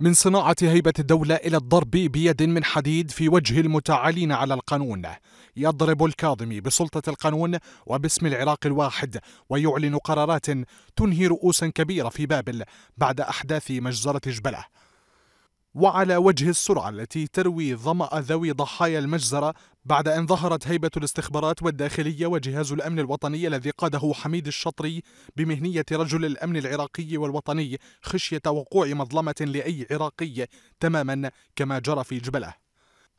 من صناعة هيبة الدولة إلى الضرب بيد من حديد في وجه المتعالين على القانون يضرب الكاظمي بسلطة القانون وباسم العراق الواحد ويعلن قرارات تنهي رؤوسا كبيرة في بابل بعد أحداث مجزرة جبلة وعلى وجه السرعة التي تروي ظمأ ذوي ضحايا المجزرة بعد أن ظهرت هيبة الاستخبارات والداخلية وجهاز الأمن الوطني الذي قاده حميد الشطري بمهنية رجل الأمن العراقي والوطني خشية وقوع مظلمة لأي عراقي تماما كما جرى في جبله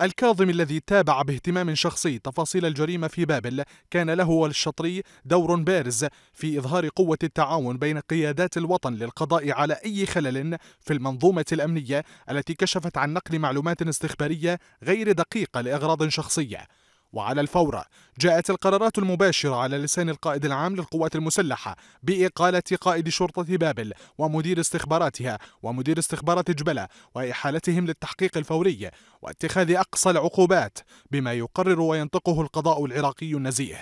الكاظم الذي تابع باهتمام شخصي تفاصيل الجريمة في بابل كان له والشطري دور بارز في إظهار قوة التعاون بين قيادات الوطن للقضاء على أي خلل في المنظومة الأمنية التي كشفت عن نقل معلومات استخبارية غير دقيقة لأغراض شخصية وعلى الفور جاءت القرارات المباشرة على لسان القائد العام للقوات المسلحة بإقالة قائد شرطة بابل ومدير استخباراتها ومدير استخبارات جبلة وإحالتهم للتحقيق الفوري واتخاذ أقصى العقوبات بما يقرر وينطقه القضاء العراقي النزيه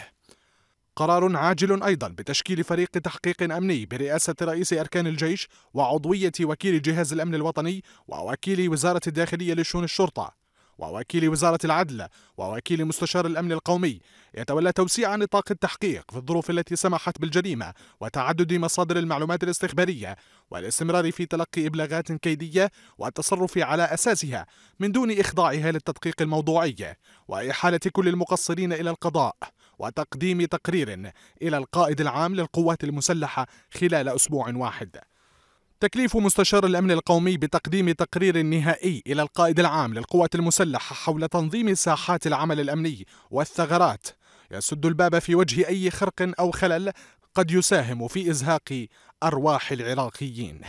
قرار عاجل أيضا بتشكيل فريق تحقيق أمني برئاسة رئيس أركان الجيش وعضوية وكيل جهاز الأمن الوطني ووكيل وزارة الداخلية لشؤون الشرطة ووكيل وزارة العدل ووكيل مستشار الأمن القومي يتولى توسيع نطاق التحقيق في الظروف التي سمحت بالجريمة وتعدد مصادر المعلومات الاستخبارية والاستمرار في تلقي إبلاغات كيدية والتصرف على أساسها من دون إخضاعها للتدقيق الموضوعي وإحالة كل المقصرين إلى القضاء وتقديم تقرير إلى القائد العام للقوات المسلحة خلال أسبوع واحد تكليف مستشار الأمن القومي بتقديم تقرير نهائي إلى القائد العام للقوات المسلحة حول تنظيم ساحات العمل الأمني والثغرات يسد الباب في وجه أي خرق أو خلل قد يساهم في إزهاق أرواح العراقيين